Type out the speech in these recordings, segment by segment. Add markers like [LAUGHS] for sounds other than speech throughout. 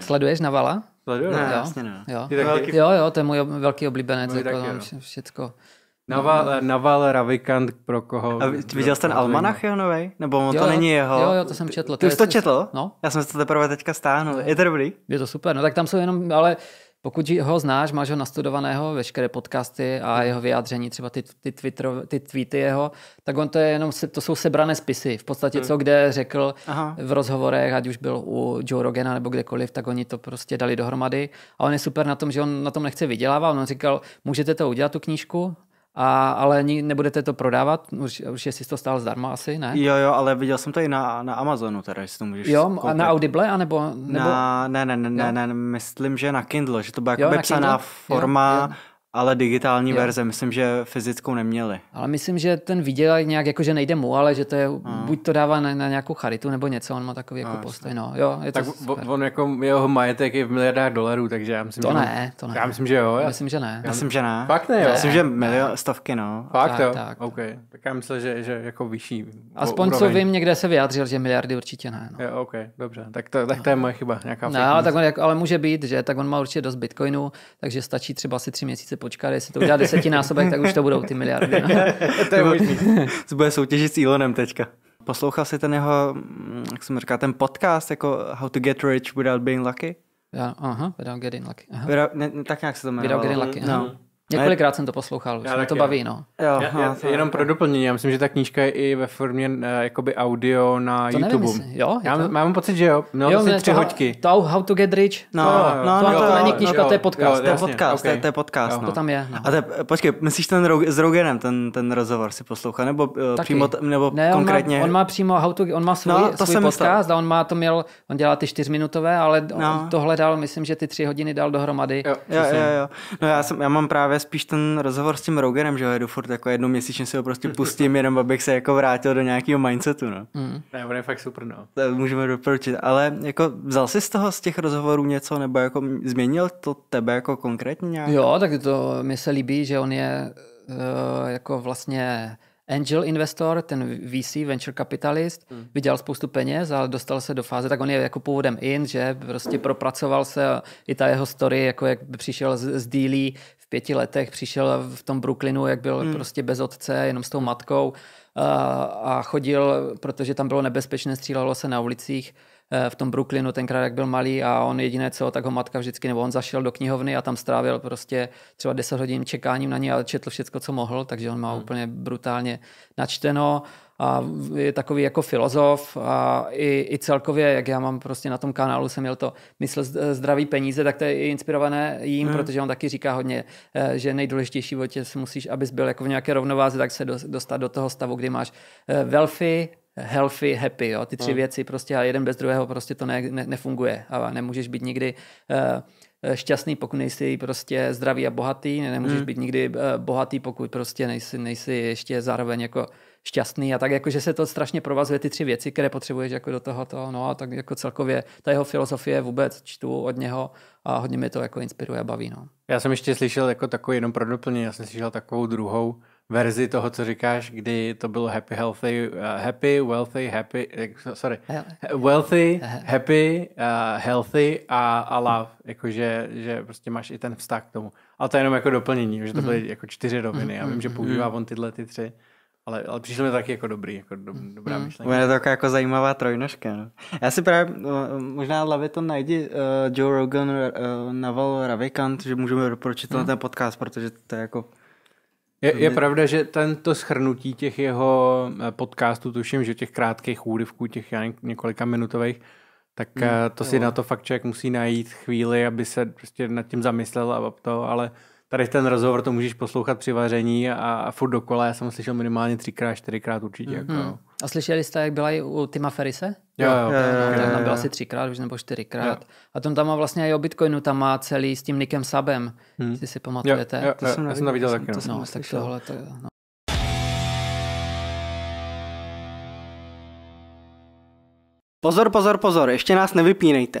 Sleduješ Navala? Sleduju, ne, no. jo, jasně ne. Jo. Ty taky... jo, jo, to je můj velký oblíbenec, můj jako, taky, no. všecko. Naval, no. Naval Ravikant pro koho? A viděl jsi ten Almanach jeho novej? Nebo on jo, to není jeho? Jo, jo, to jsem četl. Ty, ty jsi to četl? No. Já jsem si to teprve teďka stáhnul. Je to dobrý? Je to super, no tak tam jsou jenom, ale pokud ho znáš, máš ho nastudovaného, veškeré podcasty a mhm. jeho vyjádření, třeba ty, ty, Twitter, ty tweety jeho, tak on to je jenom, to jsou sebrané spisy. V podstatě mhm. co kde řekl Aha. v rozhovorech, ať už byl u Joe Rogena nebo kdekoliv, tak oni to prostě dali dohromady. A on je super na tom, že on na tom nechce vydělávat. On říkal, můžete to udělat tu knížku, a, ale ni, nebudete to prodávat? Už, už jsi to stál zdarma asi, ne? Jo, jo, ale viděl jsem to i na, na Amazonu, teda, že si to můžeš Jo, koupit. a na Audible, anebo? nebo... Na, ne, ne, ne, ne, ne, myslím, že na Kindle, že to byla jo, jako psaná forma... Jo, jo ale digitální jo. verze, myslím, že fyzickou neměli. Ale myslím, že ten viděl nějak, jako, že nejde mu, ale že to je, a. Hmm. buď to dává na, na nějakou charitu nebo něco, on má takový jako no, a, postoj. No, jo, je tak to super. on jako, jeho majetek je v miliardách dolarů, takže já myslím, to že ne, to ne. Já myslím, že jo. Já myslím, že ne. Já myslím, že ne. Fakt ne, jo. Já Myslím, že milion, stovky, no. Fakt tak, jo? Tak, OK. Tak já myslím, že, že jako vyšší Aspoň co vím, někde se vyjádřil, že miliardy určitě ne. No. Jo, OK, dobře. Tak to, tak to je no. moje chyba. Nějaká no, ale, tak on, ale může být, že tak on má určitě dost bitcoinů, takže stačí třeba asi tři měsíce počkat, jestli to udělá desetinásobek, tak už to budou ty miliardy. No. [LAUGHS] to je možný. [LAUGHS] To bude soutěžit s Elonem teďka. Poslouchal jsi ten jeho, mm, jak jsem říkal, ten podcast jako How to get rich without being lucky? Já, aha, without getting lucky. Aha. Without, ne, tak nějak se to jmenovalo. Without getting lucky. No. Několikrát ne, jsem to poslouchal, už mě to baví, no. Jo, já, já, já, jenom pro doplnění, já myslím, že ta knížka je i ve formě uh, jakoby audio na to YouTube. Nevím, jestli, jo, já to... mám pocit, že jo, měl jo, to tři to, hoďky. To How to Get Rich, no, to, no, to, no, to, to, to není knížka, no, to je podcast. Jo, to je podcast, okay. to, je, to je podcast, jo. no. To tam je, no. A te, počkej, myslíš ten rog, s Roganem, ten, ten rozhovor si poslouchal, nebo uh, přímo, nebo ne, konkrétně? On má, on má přímo How to, on má no, svůj, no, to podcast a on má to měl, on dělá ty čtyřminutové, ale no. on tohle dal, myslím, že ty tři hodiny dal dohromady. Jo, jo, jo. No já mám právě právě spíš ten rozhovor s tím Rogerem, že ho jedu furt jako jednou měsíčně si ho prostě pustím, jenom abych se jako vrátil do nějakého mindsetu, no. Mm. Ne, on je fakt super, no. To můžeme doporučit, ale jako vzal jsi z toho, z těch rozhovorů něco, nebo jako změnil to tebe jako konkrétně nějak? Jo, tak to mi se líbí, že on je uh, jako vlastně angel investor, ten VC, venture capitalist, mm. vydělal spoustu peněz a dostal se do fáze, tak on je jako původem in, že prostě propracoval se i ta jeho story, jako jak přišel z, z dílí pěti letech přišel v tom Brooklynu, jak byl hmm. prostě bez otce, jenom s tou matkou a chodil, protože tam bylo nebezpečné, střílelo se na ulicích, Eh, v tom Brooklynu, tenkrát jak byl malý a on jediné co, tak ho matka vždycky, nebo on zašel do knihovny a tam strávil prostě třeba 10 hodin čekáním na ní a četl všechno, co mohl, takže on má hmm. úplně brutálně načteno a je takový jako filozof a i, i celkově, jak já mám prostě na tom kanálu, jsem měl to mysl eh, zdraví peníze, tak to je inspirované jím, hmm. protože on taky říká hodně, eh, že nejdůležitější v životě si musíš, abys byl jako v nějaké rovnováze, tak se dostat do toho stavu, kdy máš velfy, healthy, happy, jo? ty tři no. věci prostě a jeden bez druhého prostě to ne, ne, nefunguje a nemůžeš být nikdy uh, šťastný, pokud nejsi prostě zdravý a bohatý, nemůžeš mm. být nikdy uh, bohatý, pokud prostě nejsi, nejsi ještě zároveň jako šťastný a tak jako, že se to strašně provazuje ty tři věci, které potřebuješ jako do toho, to, no a tak jako celkově ta jeho filozofie vůbec čtu od něho a hodně mi to jako inspiruje a baví, no. Já jsem ještě slyšel jako takový, jenom pro doplnění, já jsem slyšel takovou druhou, verzi toho, co říkáš, kdy to bylo happy, healthy, uh, happy, wealthy, happy, sorry, wealthy, happy, uh, healthy a, a love, jakože že prostě máš i ten vztah k tomu. Ale to je jenom jako doplnění, že to byly mhm. jako čtyři roviny. Já vím, že mhm. používá mhm. on tyhle ty tři, ale, ale přišlo mi taky jako dobrý, jako do, dobrá mm. myšlenka. Bude to jako, jako zajímavá trojnožka. No. Já si právě, no, možná hlavě to najdi, uh, Joe Rogan, uh, Naval Ravikant, že můžeme doporučit mm. ten podcast, protože to je jako je, je pravda, že tento schrnutí těch jeho eh, podcastů, tuším, že těch krátkých úryvků, těch několika minutových, tak mm, to si jo. na to fakt člověk musí najít chvíli, aby se prostě nad tím zamyslel a to, ale tady ten rozhovor to můžeš poslouchat při vaření a, a furt dokola, já jsem slyšel minimálně třikrát, čtyřikrát určitě. Mm-hmm. Jako. Mhm. A slyšeli jste, jak byla i u Tima Ferise? Jo, jo, jo, jo, jo, tam byla asi třikrát už nebo čtyřikrát. Jo. A tom tam má vlastně i o Bitcoinu, tam má celý s tím Nikem Sabem, hmm. jestli si pamatujete. Jo, jo, to jo, jsem já jsem to viděl taky. no, no tak tohle, to, no. Pozor, pozor, pozor, ještě nás nevypínejte.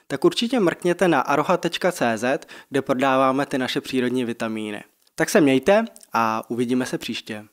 tak určitě mrkněte na aroha.cz, kde prodáváme ty naše přírodní vitamíny. Tak se mějte a uvidíme se příště.